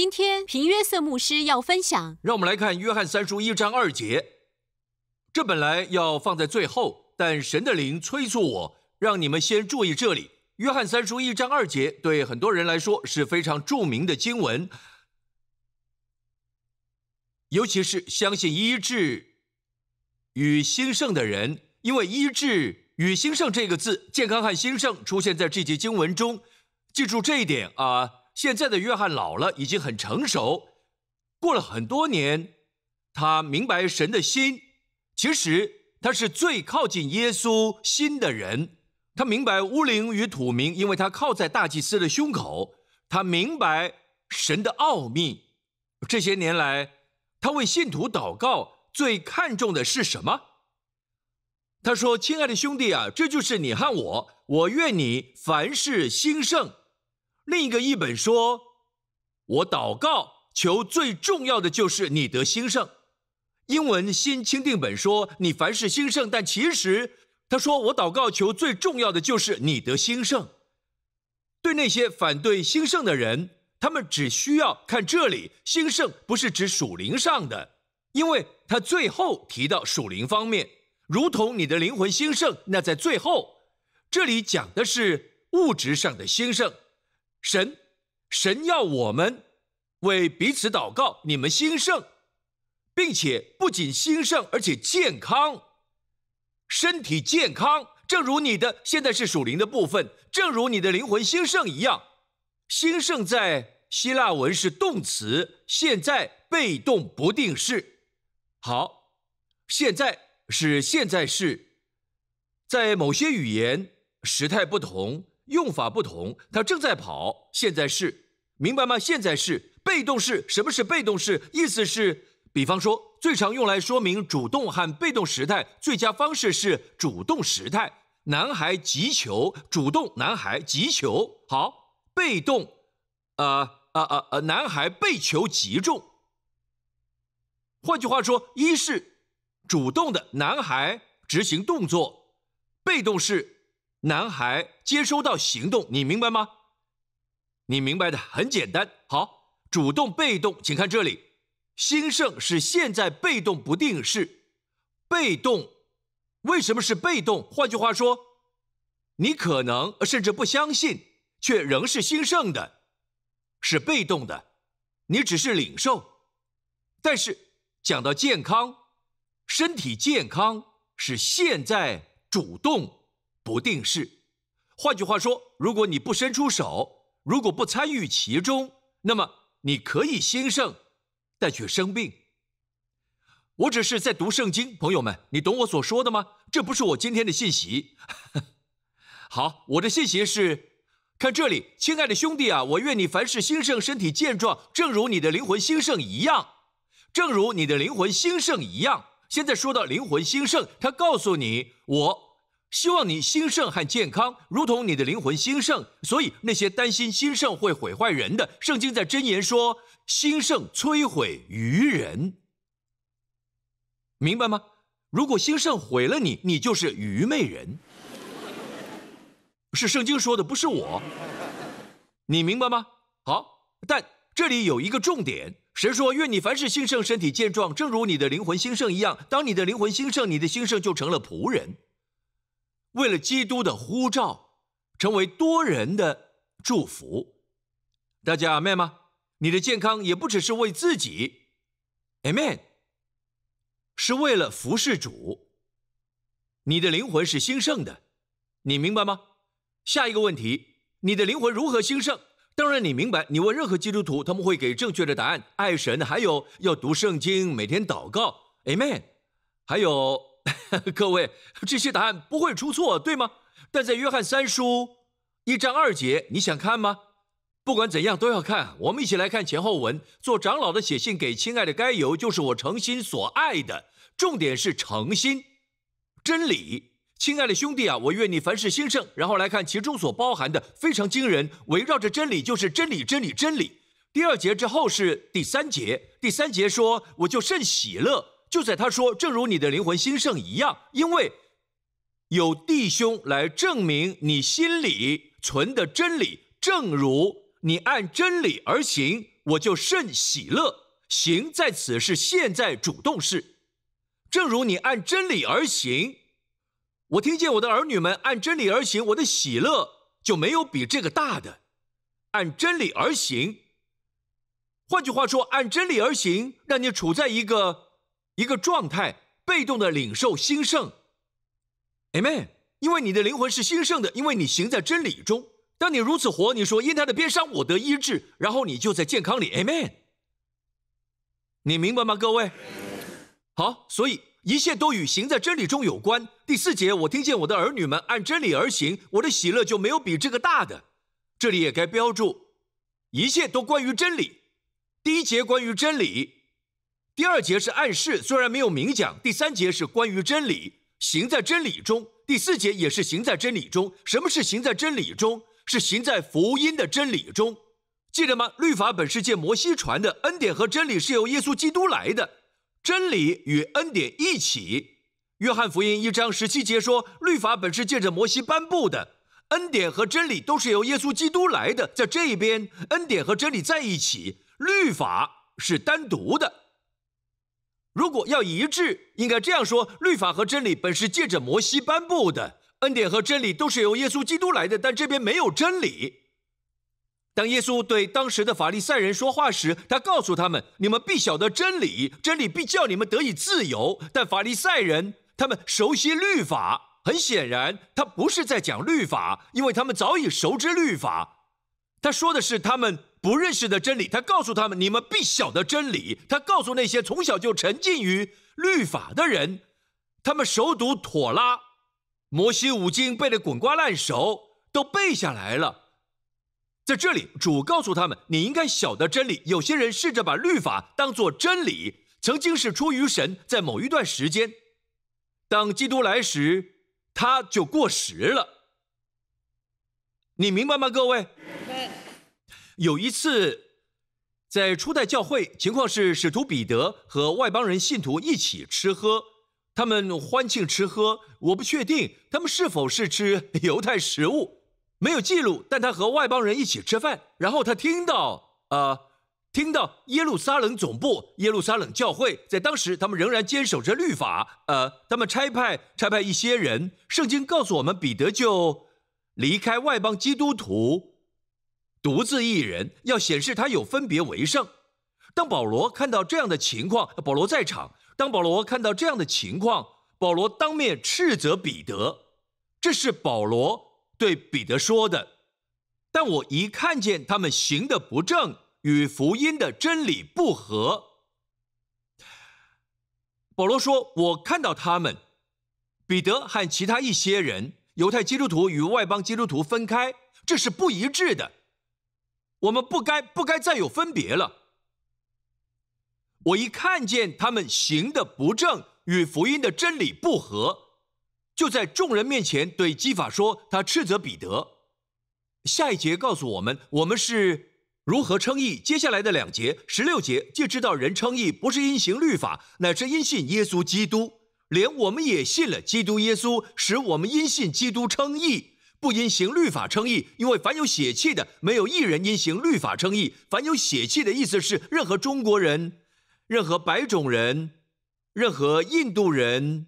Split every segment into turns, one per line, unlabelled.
今天平约瑟牧师要分享，让我们来看约翰三书一章二节。这本来要放在最后，但神的灵催促我，让你们先注意这里。约翰三书一章二节对很多人来说是非常著名的经文，尤其是相信医治与兴盛的人，因为医治与兴盛这个字，健康和兴盛出现在这节经文中。记住这一点啊。现在的约翰老了，已经很成熟。过了很多年，他明白神的心。其实他是最靠近耶稣心的人。他明白乌灵与土名，因为他靠在大祭司的胸口。他明白神的奥秘。这些年来，他为信徒祷告，最看重的是什么？他说：“亲爱的兄弟啊，这就是你和我。我愿你凡事兴盛。”另一个译本说：“我祷告求最重要的就是你得兴盛。”英文新钦定本说：“你凡事兴盛。”但其实他说：“我祷告求最重要的就是你得兴盛。”对那些反对兴盛的人，他们只需要看这里，兴盛不是指属灵上的，因为他最后提到属灵方面，如同你的灵魂兴盛。那在最后，这里讲的是物质上的兴盛。神，神要我们为彼此祷告，你们兴盛，并且不仅兴盛，而且健康，身体健康，正如你的现在是属灵的部分，正如你的灵魂兴盛一样。兴盛在希腊文是动词现在被动不定式，好，现在是现在式，在某些语言时态不同。用法不同，他正在跑，现在是，明白吗？现在是被动式，什么是被动式？意思是，比方说，最常用来说明主动和被动时态最佳方式是主动时态。男孩急求主动，男孩急求好，被动，呃呃呃呃，男孩被球击中。换句话说，一是主动的男孩执行动作，被动式。男孩接收到行动，你明白吗？你明白的很简单。好，主动、被动，请看这里。兴盛是现在被动不定式，被动。为什么是被动？换句话说，你可能甚至不相信，却仍是兴盛的，是被动的。你只是领受。但是讲到健康，身体健康是现在主动。不定式，换句话说，如果你不伸出手，如果不参与其中，那么你可以兴盛，但却生病。我只是在读圣经，朋友们，你懂我所说的吗？这不是我今天的信息。好，我的信息是，看这里，亲爱的兄弟啊，我愿你凡事兴盛，身体健壮，正如你的灵魂兴盛一样，正如你的灵魂兴盛一样。现在说到灵魂兴盛，他告诉你我。希望你兴盛和健康，如同你的灵魂兴盛。所以那些担心兴盛会毁坏人的，圣经在箴言说：“兴盛摧毁愚人。”明白吗？如果兴盛毁了你，你就是愚昧人。是圣经说的，不是我。你明白吗？好，但这里有一个重点：神说愿你凡事兴盛，身体健壮，正如你的灵魂兴盛一样？当你的灵魂兴盛，你的兴盛就成了仆人。为了基督的呼召，成为多人的祝福，大家阿 m 吗？你的健康也不只是为自己，Amen，是为了服侍主。你的灵魂是兴盛的，你明白吗？下一个问题，你的灵魂如何兴盛？当然你明白，你问任何基督徒，他们会给正确的答案：爱神，还有要读圣经，每天祷告，Amen，还有。各位，这些答案不会出错，对吗？但在约翰三书一章二节，你想看吗？不管怎样都要看。我们一起来看前后文。做长老的写信给亲爱的，该由，就是我诚心所爱的。重点是诚心，真理。亲爱的兄弟啊，我愿你凡事兴盛。然后来看其中所包含的，非常惊人。围绕着真理就是真理，真理，真理。第二节之后是第三节，第三节说我就甚喜乐。就在他说：“正如你的灵魂兴盛一样，因为有弟兄来证明你心里存的真理。正如你按真理而行，我就甚喜乐。行在此是现在主动式。正如你按真理而行，我听见我的儿女们按真理而行，我的喜乐就没有比这个大的。按真理而行，换句话说，按真理而行，让你处在一个。”一个状态被动的领受兴盛，Amen。因为你的灵魂是兴盛的，因为你行在真理中。当你如此活，你说因他的鞭伤我得医治，然后你就在健康里，Amen。你明白吗，各位？好，所以一切都与行在真理中有关。第四节，我听见我的儿女们按真理而行，我的喜乐就没有比这个大的。这里也该标注，一切都关于真理。第一节关于真理。第二节是暗示，虽然没有明讲。第三节是关于真理，行在真理中。第四节也是行在真理中。什么是行在真理中？是行在福音的真理中，记得吗？律法本是借摩西传的，恩典和真理是由耶稣基督来的，真理与恩典一起。约翰福音一章十七节说，律法本是借着摩西颁布的，恩典和真理都是由耶稣基督来的。在这一边，恩典和真理在一起，律法是单独的。如果要一致，应该这样说：律法和真理本是借着摩西颁布的，恩典和真理都是由耶稣基督来的。但这边没有真理。当耶稣对当时的法利赛人说话时，他告诉他们：你们必晓得真理，真理必叫你们得以自由。但法利赛人他们熟悉律法，很显然他不是在讲律法，因为他们早已熟知律法。他说的是他们。不认识的真理，他告诉他们：“你们必晓得真理。”他告诉那些从小就沉浸于律法的人，他们熟读妥拉、摩西五经，背得滚瓜烂熟，都背下来了。在这里，主告诉他们：“你应该晓得真理。”有些人试着把律法当作真理，曾经是出于神，在某一段时间，当基督来时，他就过时了。你明白吗，各位？有一次，在初代教会，情况是使徒彼得和外邦人信徒一起吃喝，他们欢庆吃喝。我不确定他们是否是吃犹太食物，没有记录。但他和外邦人一起吃饭，然后他听到，呃，听到耶路撒冷总部、耶路撒冷教会，在当时他们仍然坚守着律法，呃，他们差派差派一些人。圣经告诉我们，彼得就离开外邦基督徒。独自一人要显示他有分别为圣，当保罗看到这样的情况，保罗在场；当保罗看到这样的情况，保罗当面斥责彼得。这是保罗对彼得说的。但我一看见他们行的不正，与福音的真理不合。保罗说：“我看到他们，彼得和其他一些人，犹太基督徒与外邦基督徒分开，这是不一致的。”我们不该不该再有分别了。我一看见他们行的不正与福音的真理不合，就在众人面前对基法说，他斥责彼得。下一节告诉我们，我们是如何称义。接下来的两节十六节，就知道人称义不是因行律法，乃是因信耶稣基督。连我们也信了基督耶稣，使我们因信基督称义。不因行律法称义，因为凡有血气的，没有一人因行律法称义。凡有血气的意思是，任何中国人、任何白种人、任何印度人，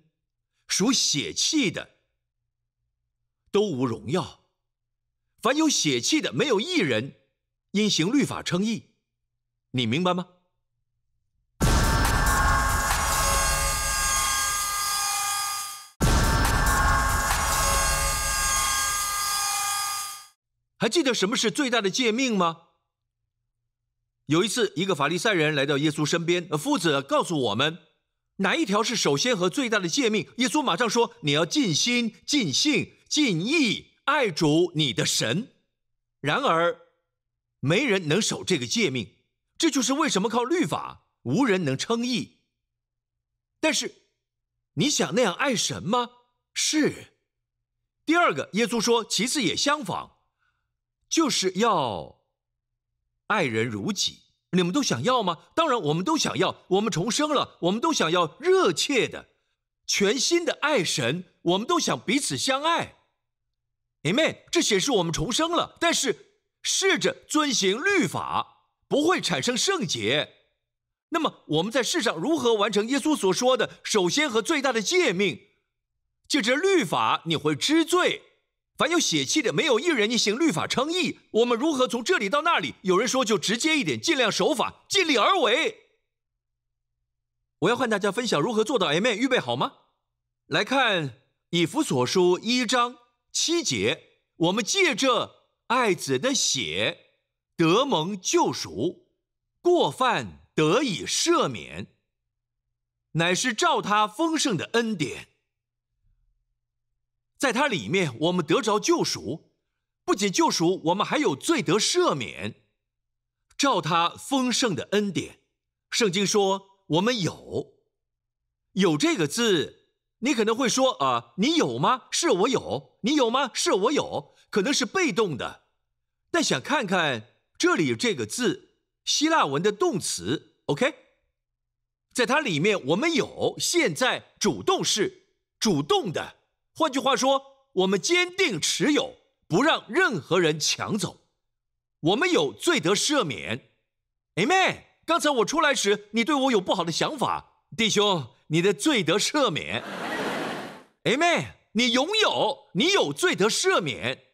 属血气的，都无荣耀。凡有血气的，没有一人因行律法称义，你明白吗？还记得什么是最大的诫命吗？有一次，一个法利赛人来到耶稣身边，呃，夫子告诉我们，哪一条是首先和最大的诫命？耶稣马上说：“你要尽心、尽性、尽意爱主你的神。”然而，没人能守这个诫命。这就是为什么靠律法无人能称义。但是，你想那样爱神吗？是。第二个，耶稣说，其次也相仿。就是要爱人如己，你们都想要吗？当然，我们都想要。我们重生了，我们都想要热切的、全新的爱神。我们都想彼此相爱。Amen。这显示我们重生了。但是，试着遵行律法不会产生圣洁。那么，我们在世上如何完成耶稣所说的首先和最大的诫命？借着律法，你会知罪。凡有血气的，没有一人一行律法称义，我们如何从这里到那里？有人说就直接一点，尽量守法，尽力而为。我要和大家分享如何做到。M A，预备好吗？来看以弗所书一章七节，我们借着爱子的血得蒙救赎，过犯得以赦免，乃是照他丰盛的恩典。在它里面，我们得着救赎，不仅救赎，我们还有罪得赦免，照他丰盛的恩典。圣经说我们有，有这个字。你可能会说啊，你有吗？是我有。你有吗？是我有。可能是被动的，但想看看这里这个字，希腊文的动词。OK，在它里面我们有，现在主动式，主动的。换句话说，我们坚定持有，不让任何人抢走。我们有罪得赦免，Amen。刚才我出来时，你对我有不好的想法，弟兄，你的罪得赦免，Amen。你拥有，你有罪得赦免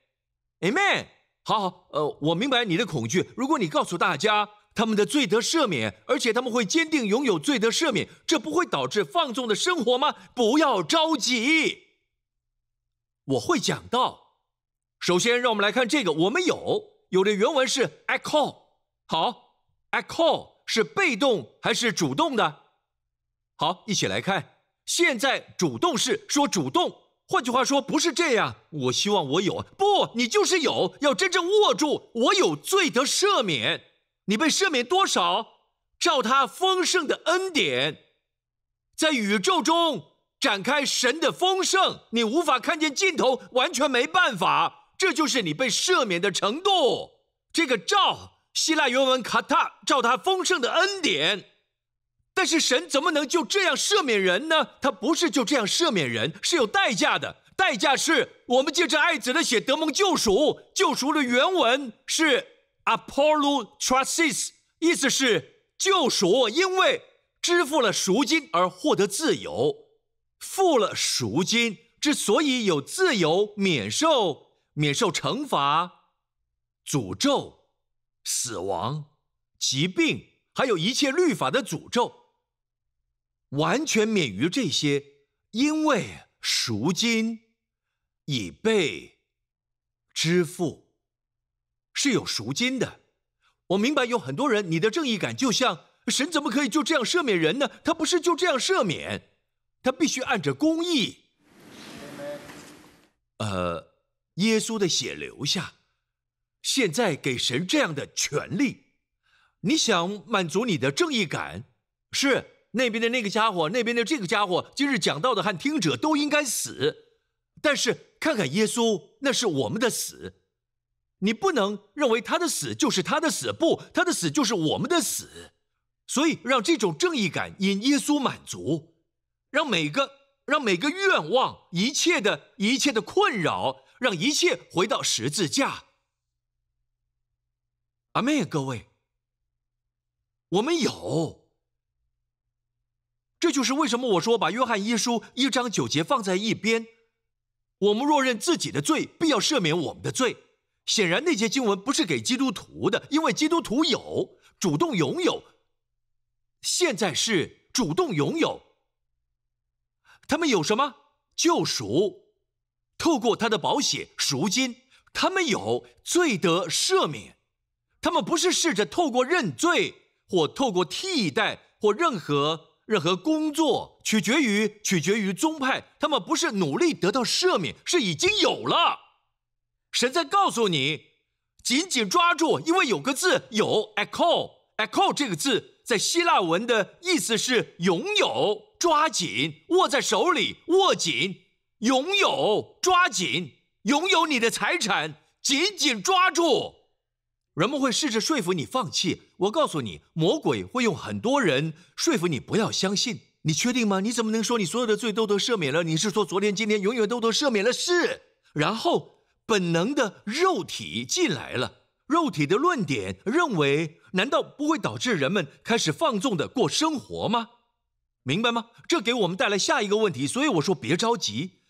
，Amen。好好，呃，我明白你的恐惧。如果你告诉大家他们的罪得赦免，而且他们会坚定拥有罪得赦免，这不会导致放纵的生活吗？不要着急。我会讲到，首先让我们来看这个，我们有，有的原文是 I call，好，I call 是被动还是主动的？好，一起来看，现在主动是说主动，换句话说不是这样，我希望我有，不，你就是有，要真正握住，我有罪得赦免，你被赦免多少？照他丰盛的恩典，在宇宙中。展开神的丰盛，你无法看见尽头，完全没办法。这就是你被赦免的程度。这个“照”希腊原文“卡塔”，照他丰盛的恩典。但是神怎么能就这样赦免人呢？他不是就这样赦免人，是有代价的。代价是我们借着爱子的血得蒙救赎。救赎的原文是 a p o l l o Trasis”，意思是救赎，因为支付了赎金而获得自由。付了赎金，之所以有自由，免受免受惩罚、诅咒、死亡、疾病，还有一切律法的诅咒，完全免于这些，因为赎金已被支付，是有赎金的。我明白，有很多人，你的正义感就像神，怎么可以就这样赦免人呢？他不是就这样赦免。他必须按着公义，呃，耶稣的血流下，现在给神这样的权利。你想满足你的正义感？是那边的那个家伙，那边的这个家伙，今日讲道的和听者都应该死。但是看看耶稣，那是我们的死。你不能认为他的死就是他的死，不，他的死就是我们的死。所以让这种正义感因耶稣满足。让每个让每个愿望，一切的一切的困扰，让一切回到十字架。阿妹，各位，我们有。这就是为什么我说把约翰一书一章九节放在一边。我们若认自己的罪，必要赦免我们的罪。显然那节经文不是给基督徒的，因为基督徒有主动拥有。现在是主动拥有。他们有什么救赎？透过他的保险赎金，他们有罪得赦免。他们不是试着透过认罪，或透过替代，或任何任何工作，取决于取决于宗派。他们不是努力得到赦免，是已经有了。神在告诉你，紧紧抓住，因为有个字有 echo，echo 这个字在希腊文的意思是拥有。抓紧，握在手里，握紧，拥有，抓紧，拥有你的财产，紧紧抓住。人们会试着说服你放弃。我告诉你，魔鬼会用很多人说服你不要相信。你确定吗？你怎么能说你所有的罪都得赦免了？你是说昨天、今天、永远都得赦免了？是。然后，本能的肉体进来了，肉体的论点认为，难道不会导致人们开始放纵的过生活吗？明白吗？这给我们带来下一个问题，所以我说别着急，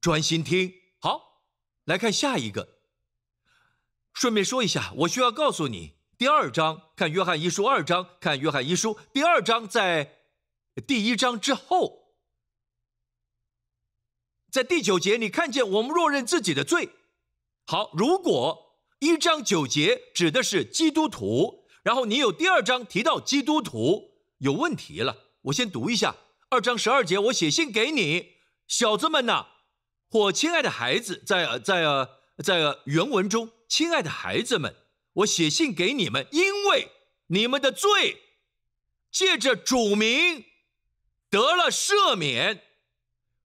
专心听好。来看下一个。顺便说一下，我需要告诉你，第二章看《约翰一书》，二章看《约翰一书》第二章在第一章之后，在第九节你看见我们若认自己的罪。好，如果一章九节指的是基督徒，然后你有第二章提到基督徒有问题了。我先读一下二章十二节。我写信给你，小子们呐，或亲爱的孩子，在在在原文中，亲爱的孩子们，我写信给你们，因为你们的罪借着主名得了赦免。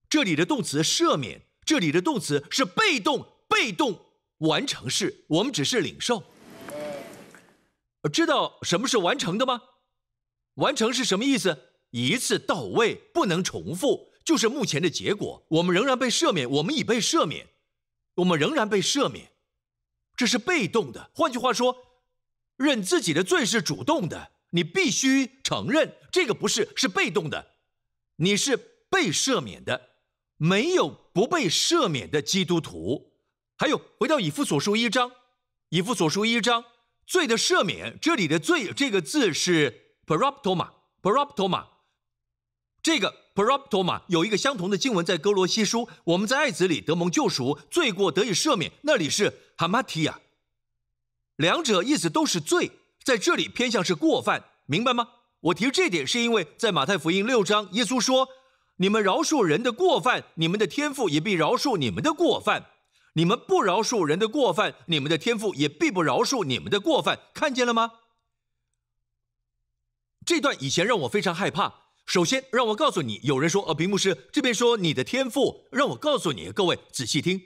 这里的动词“赦免”，这里的动词是被动被动完成式，我们只是领受。知道什么是完成的吗？完成是什么意思？一次到位，不能重复，就是目前的结果。我们仍然被赦免，我们已被赦免，我们仍然被赦免，这是被动的。换句话说，认自己的罪是主动的，你必须承认。这个不是，是被动的，你是被赦免的，没有不被赦免的基督徒。还有，回到以父所书一章，以父所书一章罪的赦免，这里的“罪”这个字是 paraptoma，paraptoma。这个 p e r o p t o ma 有一个相同的经文在哥罗西书，我们在爱子里得蒙救赎，罪过得以赦免。那里是 hamatia，两者意思都是罪，在这里偏向是过犯，明白吗？我提这点是因为在马太福音六章，耶稣说：你们饶恕人的过犯，你们的天赋也必饶恕你们的过犯；你们不饶恕人的过犯，你们的天赋也必不饶恕你们的过犯。看见了吗？这段以前让我非常害怕。首先，让我告诉你，有人说：“呃，比牧师这边说你的天赋。”让我告诉你，各位仔细听，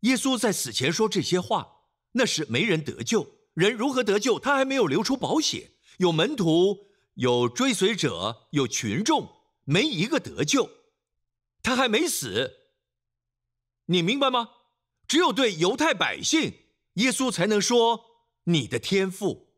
耶稣在死前说这些话，那是没人得救。人如何得救？他还没有流出宝血。有门徒，有追随者，有群众，没一个得救。他还没死。你明白吗？只有对犹太百姓，耶稣才能说你的天赋。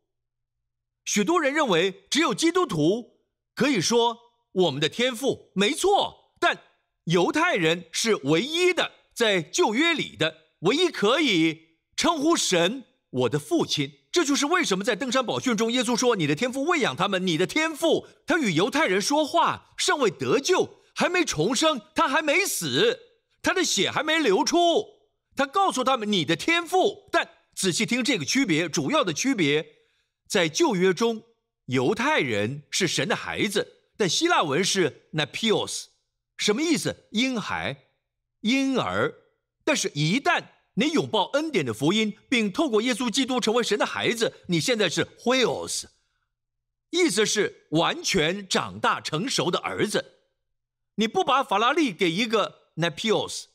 许多人认为，只有基督徒可以说。我们的天赋没错，但犹太人是唯一的，在旧约里的唯一可以称呼神“我的父亲”。这就是为什么在登山宝训中，耶稣说：“你的天赋喂养他们，你的天赋。”他与犹太人说话，尚未得救，还没重生，他还没死，他的血还没流出。他告诉他们：“你的天赋。”但仔细听这个区别，主要的区别，在旧约中，犹太人是神的孩子。但希腊文是 napios，什么意思？婴孩、婴儿。但是，一旦你拥抱恩典的福音，并透过耶稣基督成为神的孩子，你现在是 huios，意思是完全长大成熟的儿子。你不把法拉利给一个 napios，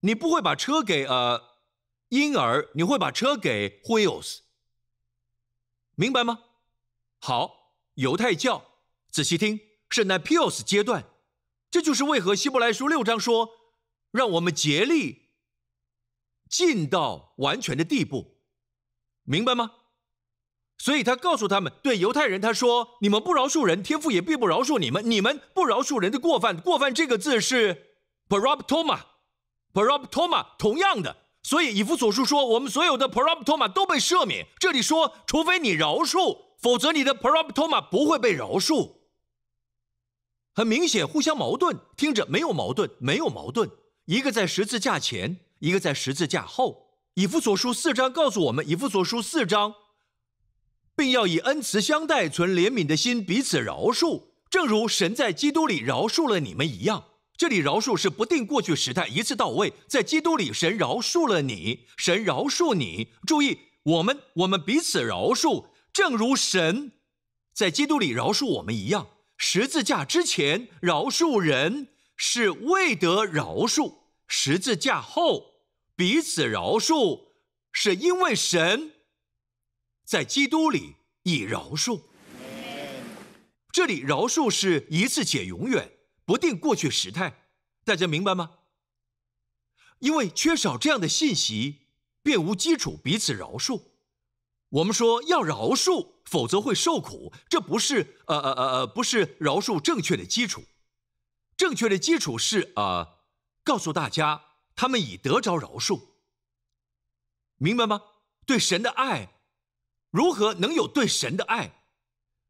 你不会把车给呃婴儿，你会把车给 huios，明白吗？好。犹太教，仔细听，是 a p i o s 阶段，这就是为何希伯来书六章说，让我们竭力尽到完全的地步，明白吗？所以他告诉他们，对犹太人他说，你们不饶恕人，天父也并不饶恕你们，你们不饶恕人的过犯，过犯这个字是 prabtoma，prabtoma，同样的，所以以弗所书说，我们所有的 prabtoma 都被赦免，这里说，除非你饶恕。否则，你的 proptoma 不会被饶恕。很明显，互相矛盾。听着，没有矛盾，没有矛盾。一个在十字架前，一个在十字架后。以弗所书四章告诉我们，以弗所书四章，并要以恩慈相待，存怜悯的心，彼此饶恕，正如神在基督里饶恕了你们一样。这里饶恕是不定过去时态，一次到位。在基督里，神饶恕了你，神饶恕你。注意，我们我们彼此饶恕。正如神在基督里饶恕我们一样，十字架之前饶恕人是未得饶恕；十字架后彼此饶恕，是因为神在基督里已饶恕。这里饶恕是一次解永远，不定过去时态，大家明白吗？因为缺少这样的信息，便无基础彼此饶恕。我们说要饶恕，否则会受苦。这不是呃呃呃呃，不是饶恕正确的基础。正确的基础是呃，告诉大家他们已得着饶恕。明白吗？对神的爱，如何能有对神的爱？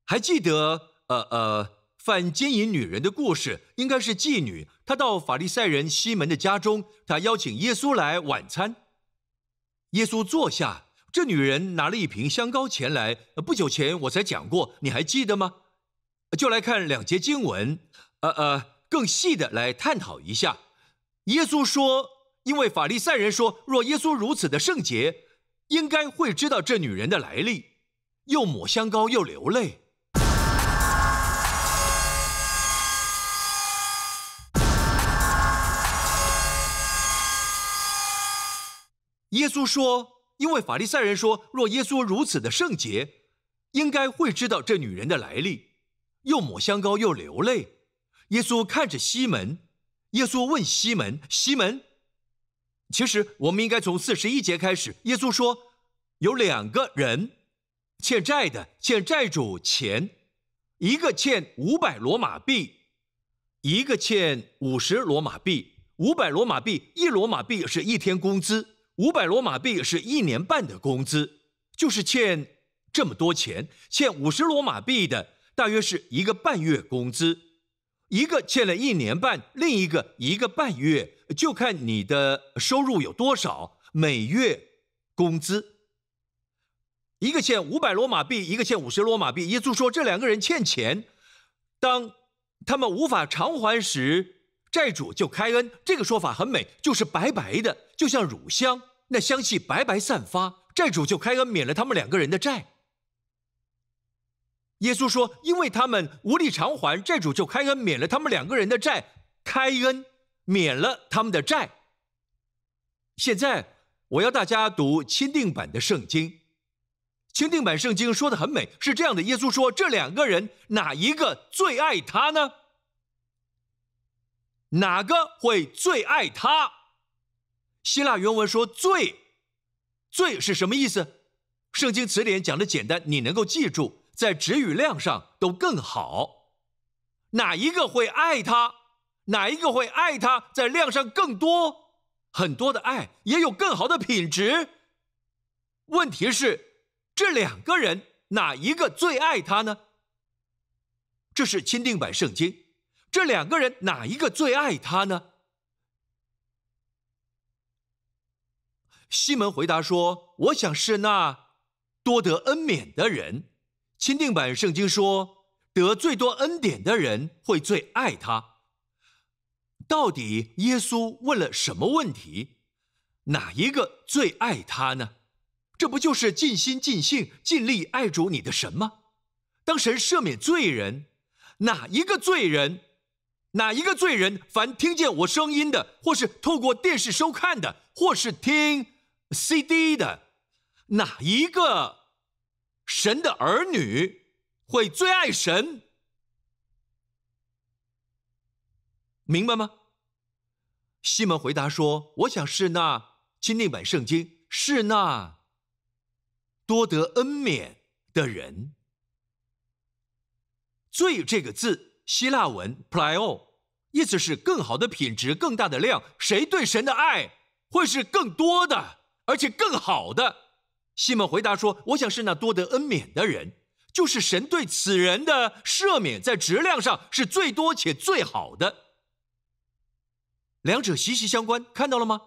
还记得呃呃犯奸淫女人的故事？应该是妓女，她到法利赛人西门的家中，她邀请耶稣来晚餐。耶稣坐下。这女人拿了一瓶香膏前来，不久前我才讲过，你还记得吗？就来看两节经文，呃呃，更细的来探讨一下。耶稣说，因为法利赛人说，若耶稣如此的圣洁，应该会知道这女人的来历，又抹香膏又流泪。耶稣说。因为法利赛人说，若耶稣如此的圣洁，应该会知道这女人的来历，又抹香膏又流泪。耶稣看着西门，耶稣问西门：“西门，其实我们应该从四十一节开始。”耶稣说：“有两个人，欠债的欠债主钱，一个欠五百罗马币，一个欠五十罗马币。五百罗马币，一罗马币是一天工资。”五百罗马币是一年半的工资，就是欠这么多钱。欠五十罗马币的，大约是一个半月工资。一个欠了一年半，另一个一个半月，就看你的收入有多少，每月工资。一个欠五百罗马币，一个欠五十罗马币，耶稣说这两个人欠钱，当他们无法偿还时，债主就开恩。这个说法很美，就是白白的。就像乳香，那香气白白散发，债主就开恩免了他们两个人的债。耶稣说：“因为他们无力偿还，债主就开恩免了他们两个人的债。开恩免了他们的债。”现在我要大家读钦定版的圣经。钦定版圣经说的很美，是这样的：耶稣说，这两个人哪一个最爱他呢？哪个会最爱他？希腊原文说“最”，“最”是什么意思？圣经词典讲的简单，你能够记住，在值与量上都更好。哪一个会爱他？哪一个会爱他？在量上更多，很多的爱也有更好的品质。问题是，这两个人哪一个最爱他呢？这是钦定版圣经。这两个人哪一个最爱他呢？西门回答说：“我想是那多得恩免的人。”钦定版圣经说：“得最多恩典的人会最爱他。”到底耶稣问了什么问题？哪一个最爱他呢？这不就是尽心尽性尽力爱主你的神吗？当神赦免罪人，哪一个罪人？哪一个罪人？凡听见我声音的，或是透过电视收看的，或是听。C、D 的哪一个神的儿女会最爱神？明白吗？西门回答说：“我想是那亲近本圣经、是那多得恩免的人。”最这个字，希腊文 “plio”，意思是更好的品质、更大的量。谁对神的爱会是更多的？而且更好的，西门回答说：“我想是那多得恩免的人，就是神对此人的赦免在质量上是最多且最好的，两者息息相关。看到了吗？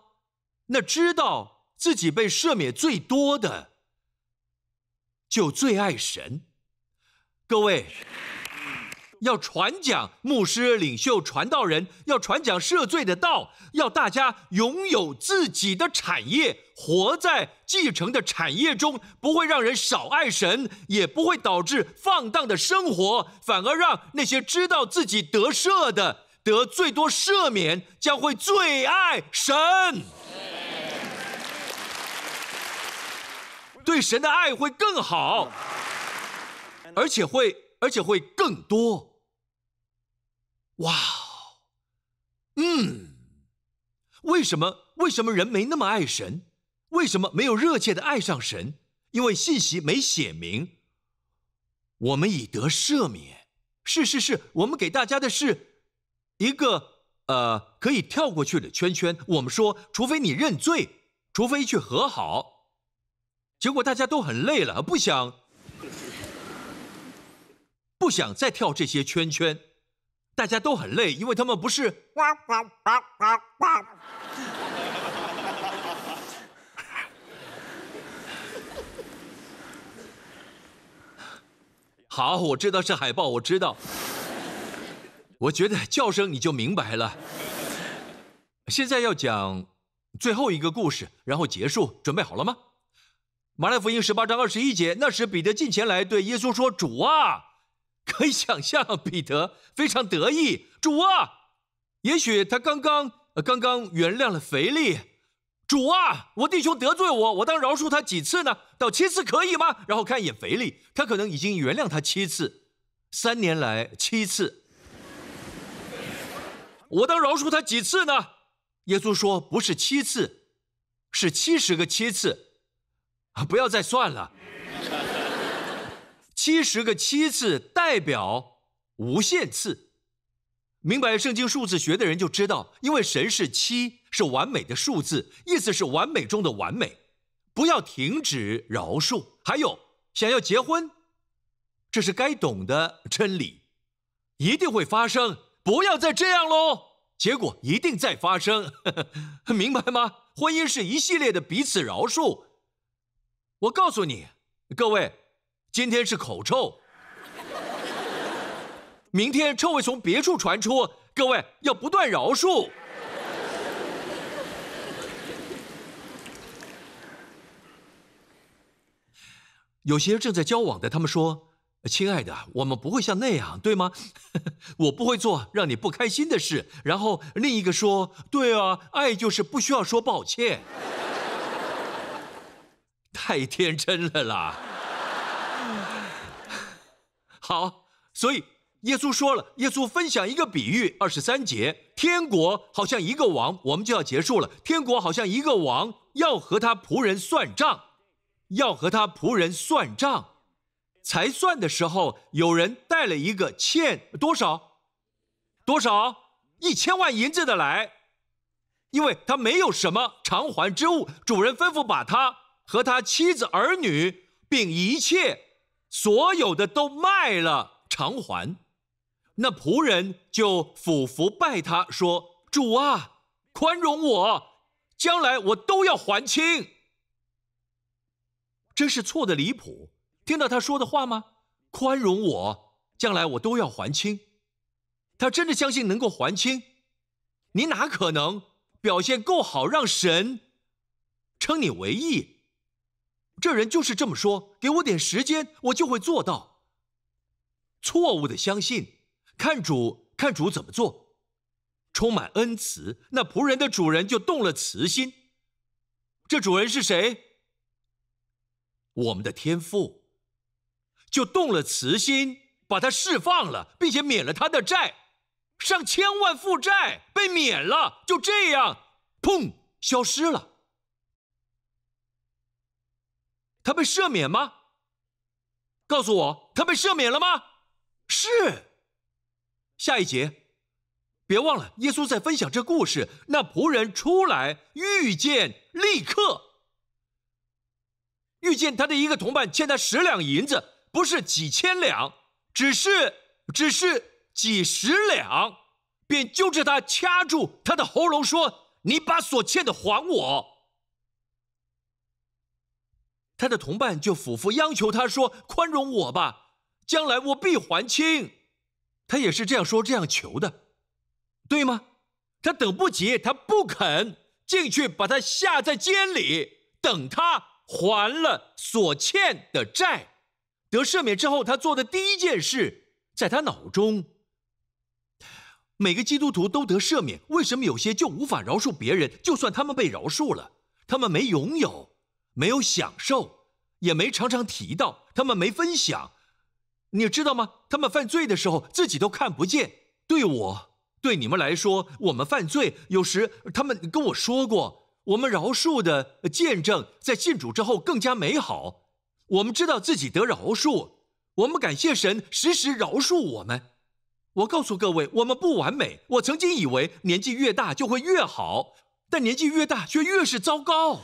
那知道自己被赦免最多的，就最爱神。各位。”要传讲牧师领袖传道人要传讲赦罪的道，要大家拥有自己的产业，活在继承的产业中，不会让人少爱神，也不会导致放荡的生活，反而让那些知道自己得赦的得最多赦免，将会最爱神，对神的爱会更好，而且会而且会更多。哇哦，嗯，为什么为什么人没那么爱神？为什么没有热切的爱上神？因为信息没写明，我们已得赦免。是是是，我们给大家的是一个呃可以跳过去的圈圈。我们说，除非你认罪，除非去和好。结果大家都很累了，不想不想再跳这些圈圈。大家都很累，因为他们不是。好，我知道是海豹，我知道。我觉得叫声你就明白了。现在要讲最后一个故事，然后结束。准备好了吗？《马来福音》十八章二十一节，那时彼得近前来，对耶稣说：“主啊。”可以想象，彼得非常得意。主啊，也许他刚刚刚刚原谅了腓力。主啊，我弟兄得罪我，我当饶恕他几次呢？到七次可以吗？然后看一眼腓力，他可能已经原谅他七次，三年来七次。我当饶恕他几次呢？耶稣说，不是七次，是七十个七次。啊，不要再算了。七十个七次代表无限次，明白圣经数字学的人就知道，因为神是七，是完美的数字，意思是完美中的完美。不要停止饶恕。还有，想要结婚，这是该懂的真理，一定会发生。不要再这样喽，结果一定再发生，明白吗？婚姻是一系列的彼此饶恕。我告诉你，各位。今天是口臭，明天臭味从别处传出，各位要不断饶恕。有些正在交往的，他们说：“亲爱的，我们不会像那样，对吗？” 我不会做让你不开心的事。然后另一个说：“对啊，爱就是不需要说抱歉。”太天真了啦。好，所以耶稣说了，耶稣分享一个比喻，二十三节，天国好像一个王，我们就要结束了。天国好像一个王要和他仆人算账，要和他仆人算账，才算的时候，有人带了一个欠多少，多少一千万银子的来，因为他没有什么偿还之物，主人吩咐把他和他妻子儿女并一切。所有的都卖了偿还，那仆人就俯伏拜他，说：“主啊，宽容我，将来我都要还清。”真是错的离谱！听到他说的话吗？宽容我，将来我都要还清。他真的相信能够还清？你哪可能表现够好让神称你为义？这人就是这么说，给我点时间，我就会做到。错误的相信，看主看主怎么做，充满恩慈，那仆人的主人就动了慈心。这主人是谁？我们的天父，就动了慈心，把他释放了，并且免了他的债，上千万负债被免了，就这样，砰，消失了。他被赦免吗？告诉我，他被赦免了吗？是。下一节，别忘了，耶稣在分享这故事。那仆人出来遇见，立刻遇见他的一个同伴，欠他十两银子，不是几千两，只是只是几十两，便揪着他，掐住他的喉咙，说：“你把所欠的还我。”他的同伴就俯伏央求他说：“宽容我吧，将来我必还清。”他也是这样说、这样求的，对吗？他等不及，他不肯进去，把他下在监里，等他还了所欠的债。得赦免之后，他做的第一件事，在他脑中，每个基督徒都得赦免，为什么有些就无法饶恕别人？就算他们被饶恕了，他们没拥有。没有享受，也没常常提到，他们没分享，你知道吗？他们犯罪的时候自己都看不见。对我，对你们来说，我们犯罪，有时他们跟我说过，我们饶恕的见证在信主之后更加美好。我们知道自己得饶恕，我们感谢神时时饶恕我们。我告诉各位，我们不完美。我曾经以为年纪越大就会越好，但年纪越大却越是糟糕。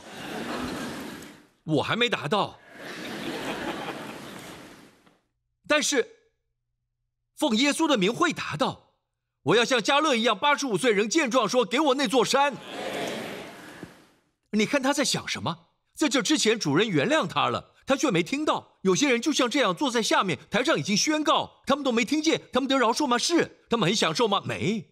我还没达到，但是奉耶稣的名会达到。我要像加勒一样，八十五岁仍健壮，说：“给我那座山。”你看他在想什么？在这之前，主人原谅他了，他却没听到。有些人就像这样坐在下面，台上已经宣告，他们都没听见。他们得饶恕吗？是。他们很享受吗？没。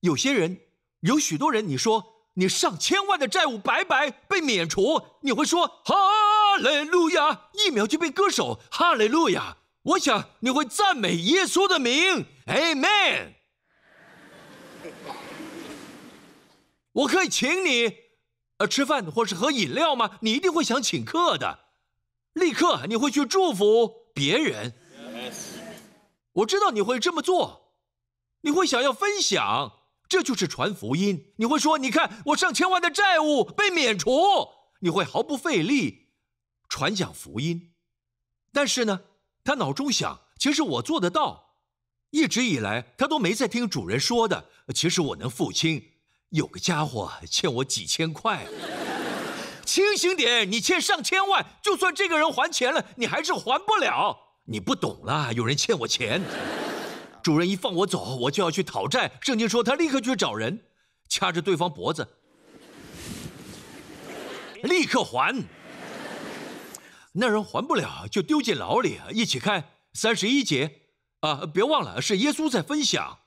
有些人，有许多人，你说？你上千万的债务白白被免除，你会说哈雷路亚，一秒就被割手哈雷路亚。我想你会赞美耶稣的名，Amen。我可以请你，呃，吃饭或是喝饮料吗？你一定会想请客的，立刻你会去祝福别人。我知道你会这么做，你会想要分享。这就是传福音，你会说：“你看，我上千万的债务被免除。”你会毫不费力传讲福音。但是呢，他脑中想：“其实我做得到。”一直以来，他都没在听主人说的：“其实我能付清。”有个家伙欠我几千块。清醒点，你欠上千万，就算这个人还钱了，你还是还不了。你不懂啦，有人欠我钱。主人一放我走，我就要去讨债。圣经说他立刻去找人，掐着对方脖子，立刻还。那人还不了，就丢进牢里，一起看三十一节。啊，别忘了是耶稣在分享。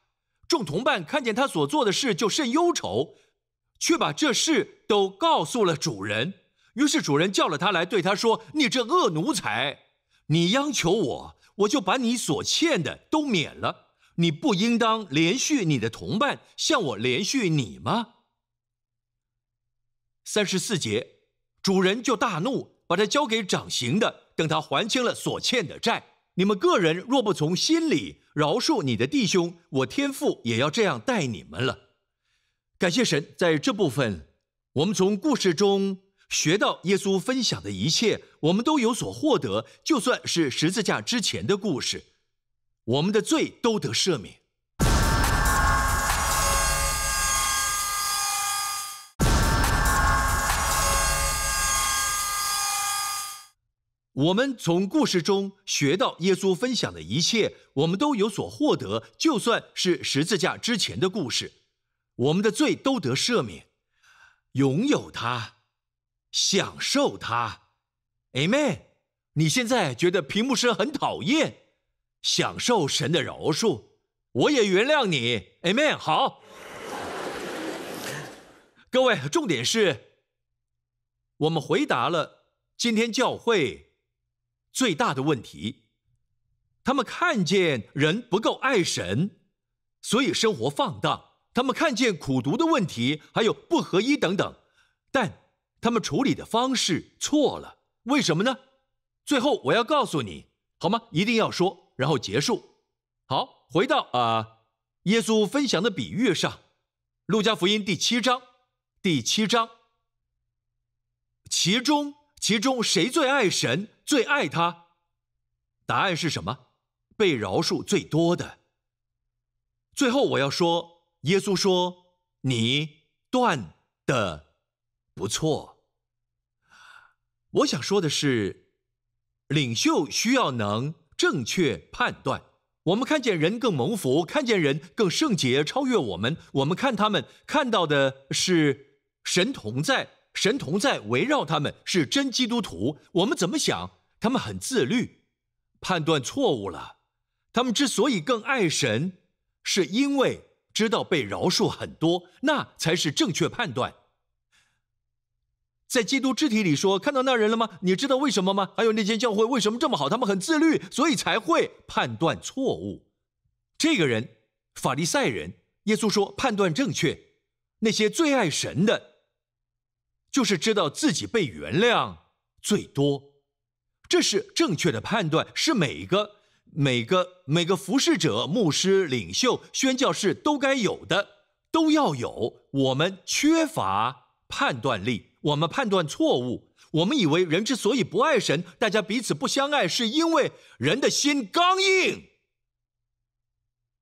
众同伴看见他所做的事，就甚忧愁，却把这事都告诉了主人。于是主人叫了他来，对他说：“你这恶奴才，你央求我，我就把你所欠的都免了。”你不应当连续你的同伴向我连续你吗？三十四节，主人就大怒，把他交给掌刑的，等他还清了所欠的债。你们个人若不从心里饶恕你的弟兄，我天父也要这样待你们了。感谢神，在这部分，我们从故事中学到耶稣分享的一切，我们都有所获得，就算是十字架之前的故事。我们的罪都得赦免。我们从故事中学到耶稣分享的一切，我们都有所获得。就算是十字架之前的故事，我们的罪都得赦免，拥有它，享受它。Amen。你现在觉得屏幕声很讨厌？享受神的饶恕，我也原谅你，Amen。好，各位，重点是，我们回答了今天教会最大的问题。他们看见人不够爱神，所以生活放荡；他们看见苦读的问题，还有不合一等等，但他们处理的方式错了。为什么呢？最后我要告诉你，好吗？一定要说。然后结束，好，回到呃，耶稣分享的比喻上，《路加福音》第七章，第七章，其中其中谁最爱神，最爱他？答案是什么？被饶恕最多的。最后我要说，耶稣说：“你断的不错。”我想说的是，领袖需要能。正确判断，我们看见人更蒙福，看见人更圣洁，超越我们。我们看他们，看到的是神同在，神同在围绕他们，是真基督徒。我们怎么想？他们很自律，判断错误了。他们之所以更爱神，是因为知道被饶恕很多，那才是正确判断。在基督肢体里说，看到那人了吗？你知道为什么吗？还有那间教会为什么这么好？他们很自律，所以才会判断错误。这个人，法利赛人，耶稣说判断正确。那些最爱神的，就是知道自己被原谅最多。这是正确的判断，是每个每个每个服侍者、牧师、领袖、宣教士都该有的，都要有。我们缺乏判断力。我们判断错误，我们以为人之所以不爱神，大家彼此不相爱，是因为人的心刚硬，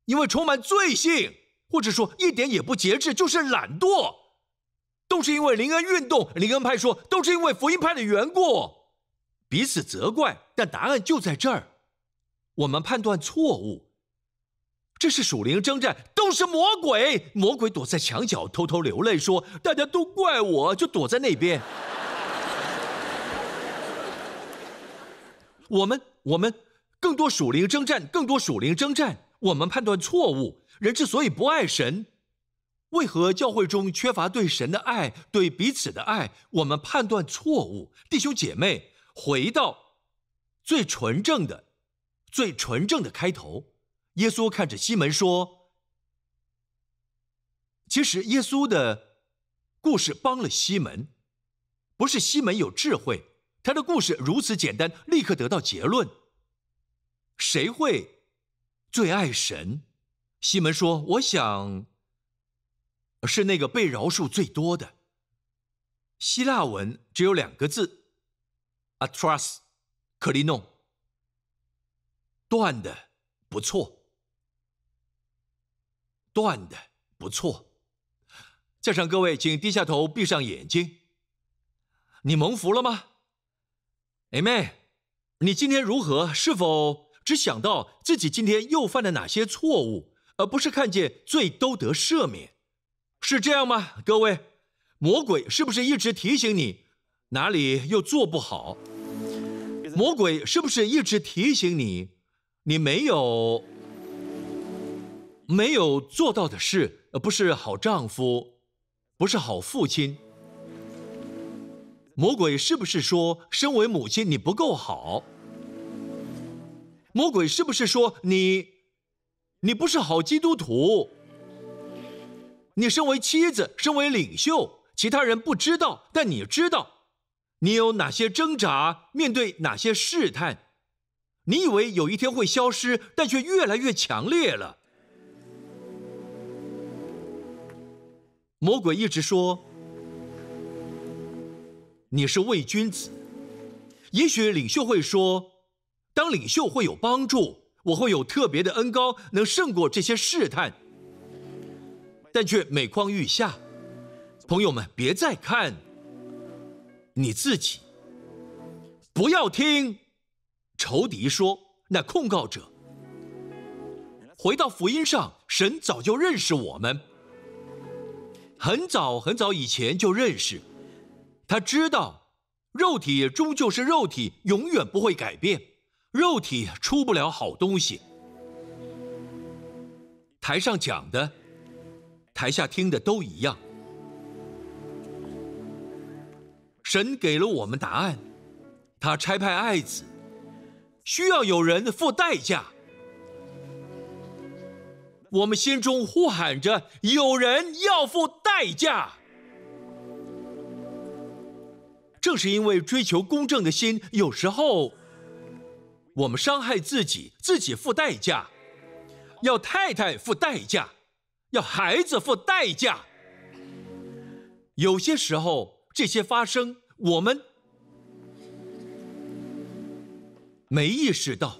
因为充满罪性，或者说一点也不节制，就是懒惰，都是因为灵恩运动，灵恩派说都是因为福音派的缘故，彼此责怪，但答案就在这儿，我们判断错误。这是属灵征战，都是魔鬼。魔鬼躲在墙角偷偷流泪，说：“大家都怪我，就躲在那边。”我们我们，更多属灵征战，更多属灵征战。我们判断错误。人之所以不爱神，为何教会中缺乏对神的爱、对彼此的爱？我们判断错误，弟兄姐妹，回到最纯正的、最纯正的开头。耶稣看着西门说：“其实耶稣的故事帮了西门，不是西门有智慧，他的故事如此简单，立刻得到结论。谁会最爱神？”西门说：“我想是那个被饶恕最多的。”希腊文只有两个字，atras，克利诺，断的不错。断的不错，在场各位，请低下头，闭上眼睛。你蒙福了吗？哎妹，你今天如何？是否只想到自己今天又犯了哪些错误，而不是看见罪都得赦免？是这样吗？各位，魔鬼是不是一直提醒你哪里又做不好？魔鬼是不是一直提醒你，你没有？没有做到的事，不是好丈夫，不是好父亲。魔鬼是不是说，身为母亲你不够好？魔鬼是不是说你，你不是好基督徒？你身为妻子，身为领袖，其他人不知道，但你知道，你有哪些挣扎，面对哪些试探？你以为有一天会消失，但却越来越强烈了。魔鬼一直说：“你是伪君子。”也许领袖会说：“当领袖会有帮助，我会有特别的恩高，能胜过这些试探。”但却每况愈下。朋友们，别再看你自己，不要听仇敌说那控告者。回到福音上，神早就认识我们。很早很早以前就认识，他知道，肉体终究是肉体，永远不会改变，肉体出不了好东西。台上讲的，台下听的都一样。神给了我们答案，他差派爱子，需要有人付代价。我们心中呼喊着：“有人要付代价。”正是因为追求公正的心，有时候我们伤害自己，自己付代价，要太太付代价，要孩子付代价。有些时候，这些发生，我们没意识到。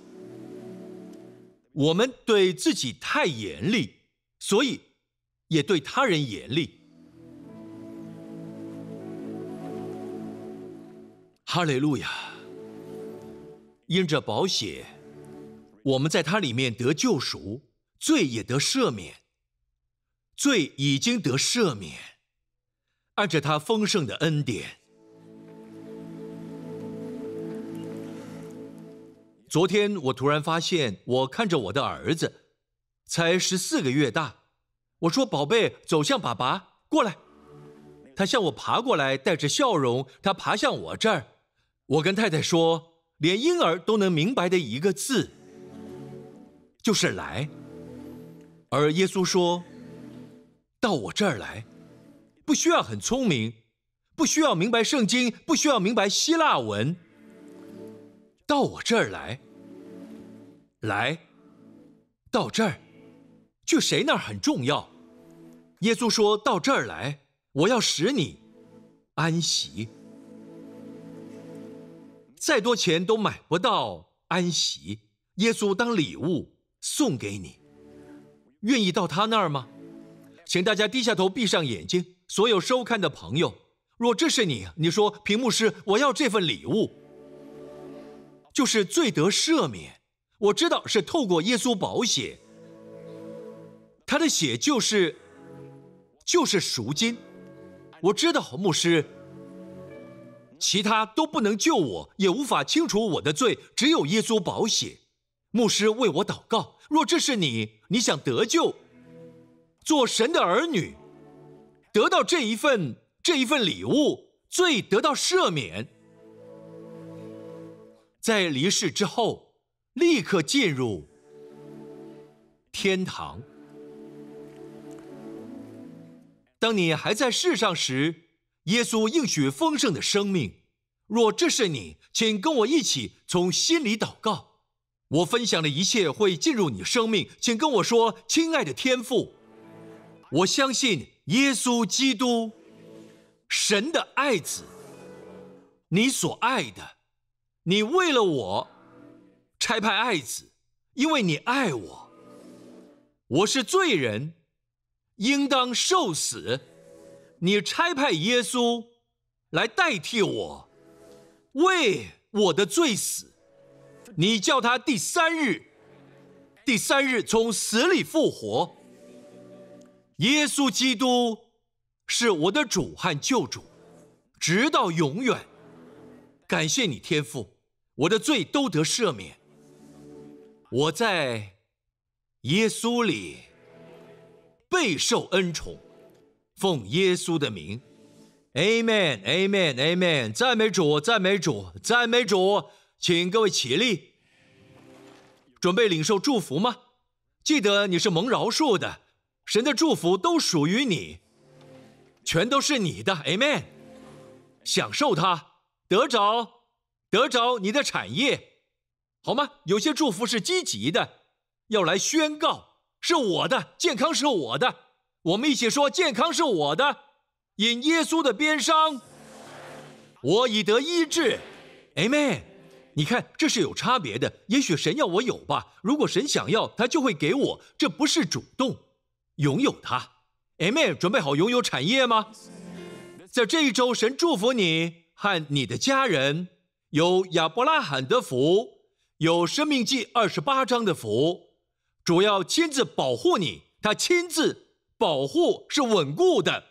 我们对自己太严厉，所以也对他人严厉。哈利路亚！因着宝血，我们在他里面得救赎，罪也得赦免。罪已经得赦免，按着他丰盛的恩典。昨天我突然发现，我看着我的儿子，才十四个月大。我说：“宝贝，走向爸爸，过来。”他向我爬过来，带着笑容。他爬向我这儿，我跟太太说：“连婴儿都能明白的一个字，就是‘来’。”而耶稣说：“到我这儿来，不需要很聪明，不需要明白圣经，不需要明白希腊文。”到我这儿来，来，到这儿，去谁那儿很重要？耶稣说到这儿来，我要使你安息。再多钱都买不到安息，耶稣当礼物送给你。愿意到他那儿吗？请大家低下头，闭上眼睛。所有收看的朋友，若这是你，你说屏幕是我要这份礼物。就是罪得赦免，我知道是透过耶稣宝血，他的血就是，就是赎金。我知道，牧师，其他都不能救我，也无法清除我的罪，只有耶稣宝血。牧师为我祷告。若这是你，你想得救，做神的儿女，得到这一份这一份礼物，罪得到赦免。在离世之后，立刻进入天堂。当你还在世上时，耶稣应许丰盛的生命。若这是你，请跟我一起从心里祷告。我分享的一切会进入你生命，请跟我说，亲爱的天父，我相信耶稣基督，神的爱子，你所爱的。你为了我，差派爱子，因为你爱我。我是罪人，应当受死。你差派耶稣来代替我，为我的罪死。你叫他第三日，第三日从死里复活。耶稣基督是我的主和救主，直到永远。感谢你天父。我的罪都得赦免。我在耶稣里备受恩宠，奉耶稣的名，Amen，Amen，Amen，赞美主，赞美主，赞美主。请各位起立，准备领受祝福吗？记得你是蒙饶恕的，神的祝福都属于你，全都是你的，Amen。享受它，得着。得着你的产业，好吗？有些祝福是积极的，要来宣告，是我的健康是我的，我们一起说健康是我的。因耶稣的鞭伤，我已得医治。Amen。你看，这是有差别的。也许神要我有吧。如果神想要，他就会给我。这不是主动拥有它。Amen。准备好拥有产业吗？在这一周，神祝福你和你的家人。有亚伯拉罕的福，有生命记二十八章的福，主要亲自保护你。他亲自保护是稳固的，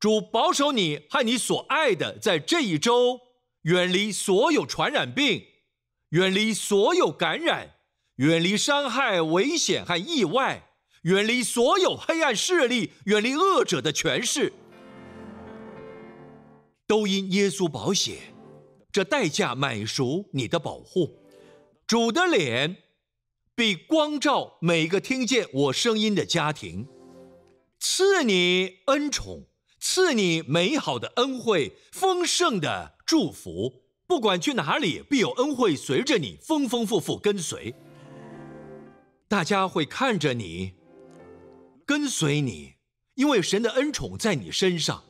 主保守你和你所爱的，在这一周远离所有传染病，远离所有感染，远离伤害、危险和意外，远离所有黑暗势力，远离恶者的权势，都因耶稣保险。这代价买赎你的保护，主的脸必光照每个听见我声音的家庭，赐你恩宠，赐你美好的恩惠，丰盛的祝福。不管去哪里，必有恩惠随着你，丰丰富富跟随。大家会看着你，跟随你，因为神的恩宠在你身上。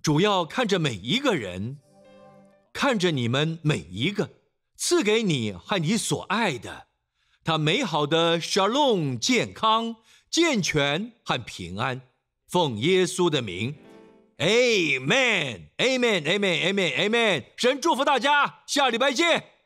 主要看着每一个人。看着你们每一个，赐给你和你所爱的，他美好的沙龙健康、健全和平安。奉耶稣的名，Amen，Amen，Amen，Amen，Amen。神祝福大家，下礼拜见。